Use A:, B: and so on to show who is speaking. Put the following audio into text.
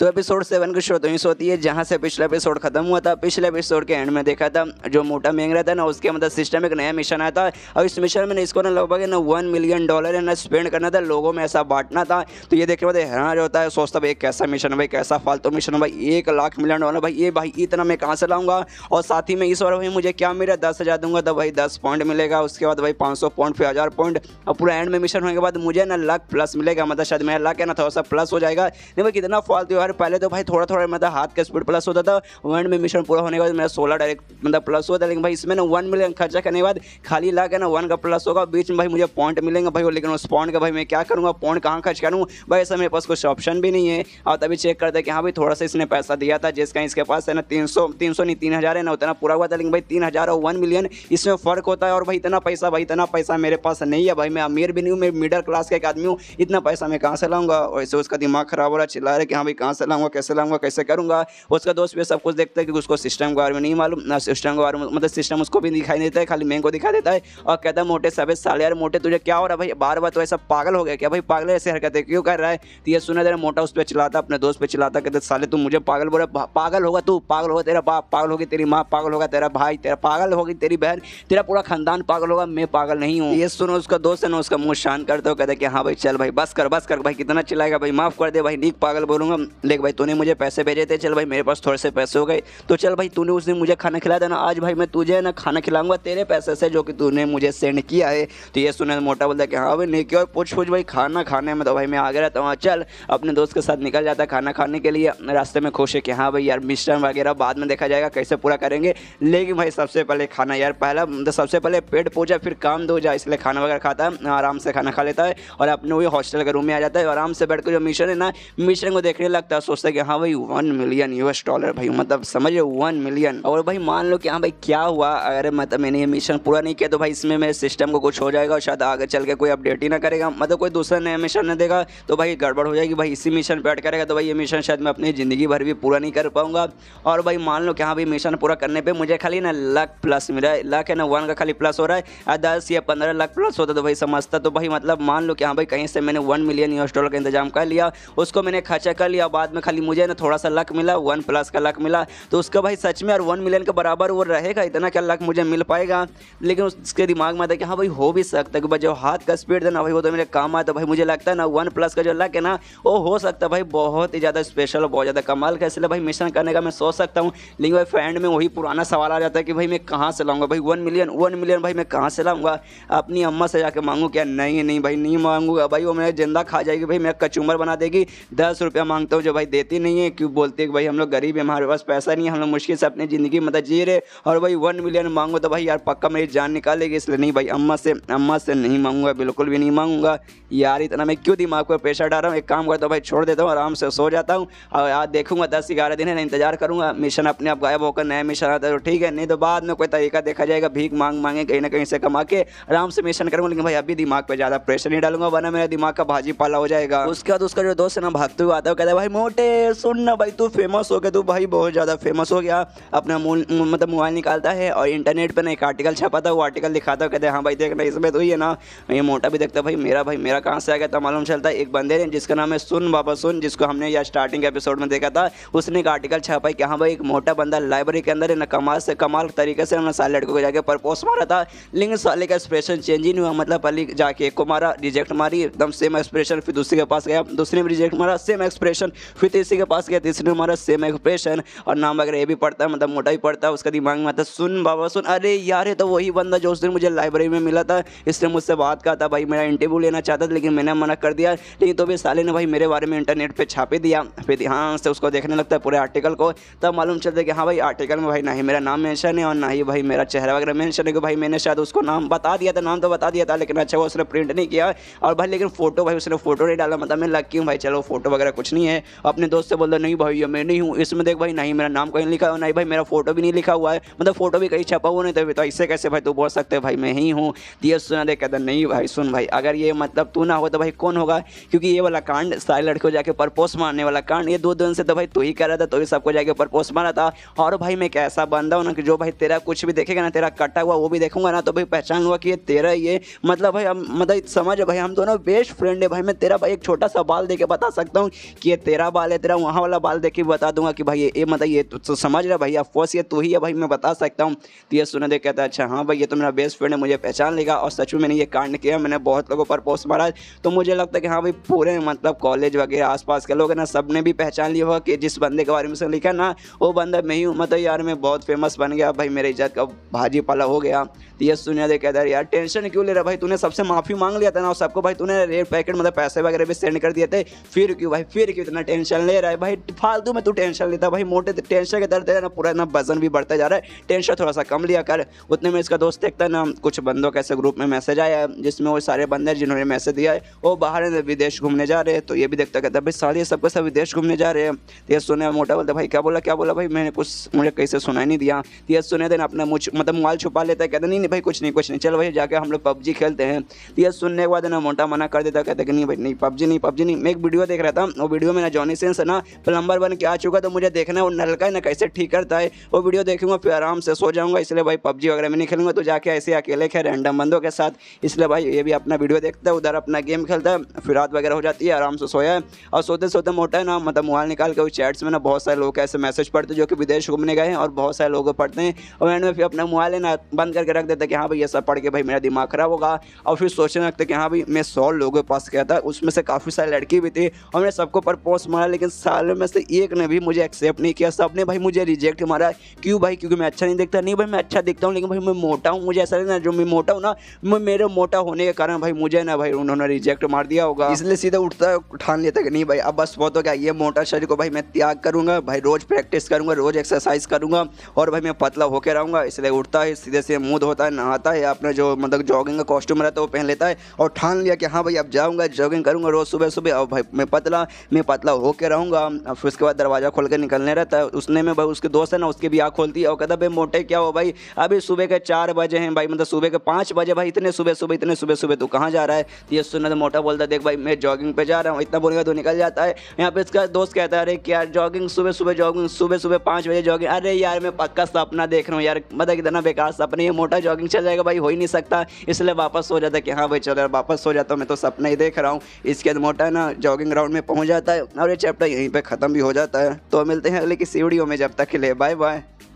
A: तो episode seven की शुरू वहीं से होती है जहाँ से पिछला एपिसोड खत्म हुआ था पिछले एपिसोड के एंड में देखा था जो मोटा मेंगरा था ना उसके मतलब सिस्टम एक नया मिशन आया था और इस मिशन में इसको ना लगभग ना वन मिलियन डॉलर है ना स्पेंड करना था लोगों में ऐसा बांटना था तो ये देखने बाद तो हैरान होता है सोचता भाई कैसा मिशन है भाई कैसा फालतू तो मिशन भाई एक लाख मिलियन डॉलर भाई ये भाई इतना मैं कहाँ से लाऊंगा और साथ ही में इस बार भाई मुझे क्या मिला दस हज़ार दूंगा तो भाई दस पॉइंट मिलेगा उसके बाद भाई पाँच सौ पॉइंट फिर हज़ार पॉइंट और पूरा एंड में मिशन होने के बाद मुझे ना लक प्लस मिलेगा मतलब शायद मेरा लक है ना थोड़ा सा प्लस हो जाएगा नहीं भाई कितना फालतू बार पहले तो भाई थोड़ा थोड़ा मतलब हाथ का स्पीड प्लस होता था वन में मिशन पूरा होने के बाद मेरा सोलह डायरेक्ट मतलब प्लस होता लेकिन भाई इसमें ना वन मिलियन खर्चा करने के बाद खाली ला के ना वन का प्लस होगा बीच में भाई मुझे पॉइंट मिलेंगे भाई लेकिन उस पॉइंट का भाई मैं क्या करूँगा पॉइंट कहाँ खर्च करूँ भाई ऐसा मेरे पास कुछ ऑप्शन भी नहीं है और तभी चेक करते कि हाँ भाई थोड़ा सा इसने पैसा दिया था जिसका इसके पास है ना तीन सौ तीन सौ नहीं तीन हज़ार है ना उतना पूरा हुआ था लेकिन भाई तीन हज़ार और वन मिलियन इसमें फ़र्क होता है और भाई इतना पैसा भाई इतना पैसा मेरे पास नहीं है भाई मैं अमीर भी नहीं हूँ मैं मिडिल क्लास का एक आदमी हूँ इतना पैसा मैं कहाँ से लाऊंगा और इससे उसका दिमाग खराब हो रहा चिल्ला रहा है कि हाँ भाई कहाँ कहाँ से लाऊंगा कैसे लाऊंगा कैसे करूँगा उसका दोस्त भी सब कुछ देखता है कि उसको सिस्टम के बारे में नहीं मालूम ना सिस्टम के बारे में मतलब सिस्टम उसको भी दिखाई देता है खाली मैं को दिखा देता है और कहता है मोटे सफेद साले यार मोटे तुझे क्या हो रहा है भाई बार बार तो ऐसा पागल हो गया क्या भाई पागल ऐसे है क्यों कर रहा है तो ये सुना तेरा मोटा उस पर चलाता अपने दोस्त पर चलाता कहते साले तू मुझे पागल बोला पागल होगा तू पागल होगा तेरा बाप पागल होगी तेरी माँ पागल होगा तेरा भाई तेरा पागल होगी तेरी बहन तेरा पूरा खानदान पागल होगा मैं पागल नहीं हूँ ये सुनो उसका दोस्त है ना उसका मुँह शान करते हो कहते कि हाँ भाई चल भाई बस कर बस कर भाई कितना चिल्लाएगा भाई माफ़ कर दे भाई नीक पागल बोलूँगा देख भाई तूने मुझे पैसे भेजे थे चल भाई मेरे पास थोड़े से पैसे हो गए तो चल भाई तूने उस दिन मुझे खाना खिला था ना आज भाई मैं तुझे ना खाना खिलाऊंगा तेरे पैसे से जो कि तूने मुझे सेंड किया है तो ये सुने मोटा बोलता है कि हाँ भाई नहीं क्यों पूछ पूछ भाई खाना खाने में तो भाई मैं आगे रहता हूँ हाँ, चल अपने दोस्त के साथ निकल जाता है खाना खाने के लिए रास्ते में खुश है कि हाँ भाई यार मिश्रण वगैरह बाद में देखा जाएगा कैसे पूरा करेंगे लेकिन भाई सबसे पहले खाना यार पहला मतलब सबसे पहले पेट पूछा फिर काम दो जा इसलिए खाना वगैरह खाता है आराम से खाना खा लेता है और अपने वही हॉस्टल के रूम में आ जाता है आराम से बैठ कर जो मिश्रण है ना मिश्रण को देखने लगता लगता है सोचता है कि हाँ भाई वन मिलियन यूएस डॉलर भाई मतलब समझ रहे वन मिलियन और भाई मान लो कि हाँ भाई क्या हुआ अगर मतलब मैंने ये मिशन पूरा नहीं किया तो भाई इसमें मेरे सिस्टम को कुछ हो जाएगा और शायद आगे चल के कोई अपडेट ही ना करेगा मतलब कोई दूसरा नया मिशन न देगा तो भाई गड़बड़ हो जाएगी भाई इसी मिशन पर एड करेगा तो भाई ये मिशन शायद मैं अपनी ज़िंदगी भर भी पूरा नहीं कर पाऊंगा और भाई मान लो कि हाँ भाई मिशन पूरा करने पर मुझे खाली ना लक प्लस मिला है लक है ना वन का खाली प्लस हो रहा है दस या पंद्रह लाख प्लस होता तो भाई समझता तो भाई मतलब मान लो कि हाँ भाई कहीं से मैंने वन मिलियन यूएस डॉलर का इंतजाम कर लिया उसको मैंने खर्चा कर लिया बाद में खाली मुझे ना थोड़ा सा लक मिला वन प्लस का लक मिला तो उसका भाई सच में और वन मिलियन के बराबर वो रहेगा इतना क्या लक मुझे मिल पाएगा लेकिन उसके दिमाग में आता कि हाँ भाई हो भी सकता है कि जो हाथ का स्पीड था ना भाई वो तो मेरे काम आया तो भाई मुझे लगता है ना वन प्लस का जो लक है ना वो हो सकता है भाई बहुत ही ज़्यादा स्पेशल बहुत ज़्यादा कमाल का इसलिए भाई मिशन करने का मैं सोच सकता हूँ लेकिन भाई फ्रेंड में वही पुराना सवाल आ जाता है कि भाई मैं कहाँ से लाऊंगा भाई वन मिलियन वन मिलियन भाई मैं कहाँ से लाऊंगा अपनी अम्मा से जाके मांगू क्या नहीं नहीं भाई नहीं मांगूंगा भाई वो मेरा जिंदा खा जाएगी भाई मैं कचूमर बना देगी दस रुपया मांगता हूँ जो भाई देती नहीं है क्यों बोलते कि भाई हम लोग गरीब है हमारे पास पैसा नहीं है हम लोग मुश्किल से अपनी ज़िंदगी मतलब जी रहे और भाई वन मिलियन मांगो तो भाई यार पक्का मेरी जान निकालेगी इसलिए नहीं भाई अम्मा से अम्मा से नहीं मांगूंगा बिल्कुल भी नहीं मांगूंगा यार इतना मैं क्यों दिमाग पर प्रेशर डाल रहा हूँ एक काम करता तो हूँ भाई छोड़ देता हूँ आराम से सो जाता हूँ और यार देखूंगा दस ग्यारह दिन है ना इंतजार करूँगा मिशन अपने आप गायब होकर नया मिशन आता है तो ठीक है नहीं तो बाद में कोई तरीका देखा जाएगा भीख मांग मांगे कहीं ना कहीं से कमा के आराम से मिशन करूँगा लेकिन भाई अभी दिमाग पर ज़्यादा प्रेशर नहीं डालूंगा वरना मेरा दिमाग का भाजी पाला हो जाएगा उसके बाद उसका जो दोस्त है ना भागते हुए आता है कहता है भाई नोटे सुन ना भाई तू फेमस हो गया तू भाई बहुत ज़्यादा फेमस हो गया अपना मतलब मोबाइल निकालता है और इंटरनेट पर ना एक आर्टिकल छपा था वो आर्टिकल दिखाता कहते हैं हाँ भाई देखना इसमें तो ये ना ये मोटा भी देखता भाई मेरा भाई मेरा कहाँ से आ गया था मालूम चलता है एक बंदे ने जिसका नाम है सुन बाबा सुन जिसको हमने यह स्टार्टिंग एपिसोड में देखा था उसने एक आर्टिकल छापा कि हाँ भाई एक मोटा बंदा लाइब्रेरी के अंदर है ना कमाल से कमाल तरीके से हमने सारे लड़कों को जाकर परपोस मारा था लेकिन साले का एक्सप्रेशन चेंज ही नहीं हुआ मतलब पहले जाके एक को मारा रिजेक्ट मारी एकदम सेम एक्सप्रेशन फिर दूसरे के पास गया दूसरे में रिजेक्ट मारा सेम एक्सप्रेशन फिर तीसरे के पास गया तीसरे हमारा सेम एक्सप्रेशन और नाम वगैरह ये भी पढ़ता है मतलब मोटा भी पढ़ता है उसका दिमाग में आता सुन बाबा सुन अरे यार है तो वही बंदा जो उस दिन मुझे लाइब्रेरी में मिला था इसने मुझसे बात कहा था भाई मेरा इंटरव्यू लेना चाहता था लेकिन मैंने मना कर दिया लेकिन तो भी साले ने भाई मेरे बारे में इंटरनेट पर छापे दिया फिर ध्यान से उसको देखने लगता है पूरे आर्टिकल को तब मालूम चलता है कि हाँ भाई आर्टिकल में भाई ना ही मेरा नाम मैंशन है और ना ही भाई मेरा चेहरा वगैरह मैंशन है कि भाई मैंने शायद उसको नाम बता दिया था नाम तो बता दिया था लेकिन अच्छा वो उसने प्रिंट नहीं किया और भाई लेकिन फोटो भाई उसने फोटो नहीं डाला मतलब मैं लग हूँ भाई चलो फोटो वगैरह कुछ नहीं है अपने दोस्त से बोल दो नहीं भाई ये मैं नहीं हूँ इसमें देख भाई नहीं मेरा नाम कहीं लिखा हुआ नहीं भाई मेरा फोटो भी नहीं लिखा हुआ है मतलब फोटो भी कहीं छपा हुआ नहीं था तो ऐसे कैसे भाई तू बोल सकते भाई मैं ही हूँ ये सुना दे कहता नहीं भाई सुन भाई अगर ये मतलब तू ना हो तो भाई कौन होगा क्योंकि ये वाला कांड सारे लड़के को जाके परपोस मारने वाला कांड ये दो दिन से तो भाई तू ही कर रहा था तो ही सबको जाके परपोस मारा था और भाई मैं कैसा बंदा हूँ ना कि जो भाई तेरा कुछ भी देखेगा ना तेरा कटा हुआ वो भी देखूंगा ना तो भाई पहचान हुआ कि ये तेरा ये मतलब भाई हम मतलब समझ भाई हम दोनों बेस्ट फ्रेंड है भाई मैं तेरा भाई एक छोटा सा बाल दे के बता सकता हूँ कि ये तेरा तेरा बाल है तेरा वहाँ वाला बाल देख के बता दूंगा कि भाई ये मतलब ये तो, तो समझ रहा भाई अफकोर्स ये तो ही है भाई मैं बता सकता हूँ तो ये सुना देख कहता है अच्छा हाँ भाई ये तो मेरा बेस्ट फ्रेंड है मुझे पहचान लेगा और सच में मैंने ये कांड किया मैंने बहुत लोगों पर पोस्ट मारा तो मुझे लगता है कि हाँ भाई पूरे मतलब कॉलेज वगैरह आसपास के लोग ना सब ने भी पहचान लिया होगा कि जिस बंदे के बारे में उसने लिखा ना वो बंदा मैं ही हूँ मतलब यार मैं बहुत फेमस बन गया भाई मेरे इज्जत का भाजी पाला हो गया तो ये सुनिया दे कहता है यार टेंशन क्यों ले रहा भाई तूने सबसे माफ़ी मांग लिया था ना सबको भाई तूने रेड पैकेट मतलब पैसे वगैरह भी सेंड कर दिए थे फिर क्यों भाई फिर क्यों इतना टेंशन ले रहा है भाई फालतू में तू टेंशन लेता भाई मोटे टेंशन के दर्द है ना पूरा ना वजन भी बढ़ता जा रहा है टेंशन थोड़ा सा कम लिया कर उतने में इसका दोस्त देखता है ना कुछ बंदों के ऐसे ग्रुप में मैसेज आया है जिसमें वो सारे बंदे जिन्होंने मैसेज दिया है वो बाहर विदेश घूमने जा रहे हैं तो ये भी देखता कहता भाई सारे सबके सब विदेश घूमने जा रहे हैं तो ये सुने मोटा बोलता भाई क्या बोला क्या बोला भाई मैंने कुछ मुझे कैसे सुना ही नहीं दिया तो ये सुने देना अपना मुझ मतलब मोबाइल छुपा लेता है कहते नहीं नहीं भाई कुछ नहीं कुछ नहीं चल भाई जाके हम लोग पबजी खेलते हैं तो ये सुनने के बाद ना मोटा मना कर देता कहते कि नहीं भाई नहीं पबजी नहीं पबजी नहीं मैं एक वीडियो देख रहा था वो वीडियो में ना जॉनी सेंस है ना प्लम्बर बन के आ चुका तो मुझे देखना है वो नल का है ना कैसे ठीक करता है वो वीडियो देखूंगा फिर आराम से सो जाऊंगा इसलिए भाई पबजी वगैरह में नहीं खेलूंगा तो जाके ऐसे अकेले खेल रैंडम बंदों के साथ इसलिए भाई ये भी अपना वीडियो देखता है उधर अपना गेम खेलता है फिर रात वगैरह हो जाती है आराम से सोया है और सोते सोते मोटा है ना मतलब मोबाइल निकाल के उस चैट्स में ना बहुत सारे लोग ऐसे मैसेज पढ़ते जो कि विदेश घूमने गए हैं और बहुत सारे लोग पढ़ते हैं और एंड में फिर अपना मोबाइल ना बंद करके रख देते कि हाँ भाई ये सब पढ़ के भाई मेरा दिमाग खराब होगा और फिर सोचने लगते कि हाँ भाई मैं सौ लोगों के पास गया था उसमें से काफ़ी सारी लड़की भी थी और मैंने सबको पर पोस्ट मारा लेकिन सालों में से एक ने भी मुझे एक्सेप्ट नहीं किया सब ने भाई मुझे रिजेक्ट मारा क्यों भाई क्योंकि मैं अच्छा नहीं देखता नहीं भाई मैं अच्छा देखता हूँ लेकिन भाई मैं मोटा हूँ मुझे ऐसा नहीं जो मैं मोटा हूँ ना मैं मेरे मोटा होने के कारण भाई मुझे ना भाई उन्होंने रिजेक्ट मार दिया होगा इसलिए सीधा उठता उठान लेता कि नहीं भाई अब बस बहुत हो गया ये मोटा शरीर को भाई मैं त्याग करूँगा भाई रोज़ प्रैक्टिस करूँगा रोज़ एक्सरसाइज करूँगा और भाई मैं पतला होकर रहूँगा इसलिए उठता है सीधे से मुँह धोता है नहाता है अपना जो मतलब जॉगिंग का कॉस्ट्यूम रहता है वो पहन लेता है और ठान लिया कि हाँ भाई अब जाऊँगा जॉगिंग करूँगा रोज़ सुबह सुबह और भाई मैं पतला मैं पतला होके रहूँगा फिर उसके बाद दरवाज़ा खोल कर निकलने रहता है उसने में भाई उसके दोस्त है ना उसकी भी आँख खोलती है और कहता भाई मोटे क्या हो भाई अभी सुबह के चार बजे हैं भाई मतलब सुबह के पाँच बजे भाई इतने सुबह सुबह इतने सुबह सुबह तू कहाँ जा रहा है तो ये सुनना तो मोटा बोलता देख भाई मैं जॉगिंग पे जा रहा हूँ इतना बोलेगा तो निकल जाता है यहाँ पे इसका दोस्त कहता है अरे यार जॉगिंग सुबह सुबह जॉगिंग सुबह सुबह पाँच बजे जॉगिंग अरे यार मैं पक्का सपना देख रहा हूँ यार मतलब इतना बेकार सपना ये मोटा जॉगिंग चल जाएगा भाई हो ही नहीं सकता इसलिए वापस हो जाता है कि हाँ भाई चल यार वापस हो जाता हूँ मैं तो सपना ही देख रहा हूँ इसके बाद मोटा ना जॉगिंग ग्राउंड में पहुँच जाता है और और ये चैप्टर यहीं पर ख़त्म भी हो जाता है तो मिलते हैं अगले किसी वीडियो में जब तक के लिए बाय बाय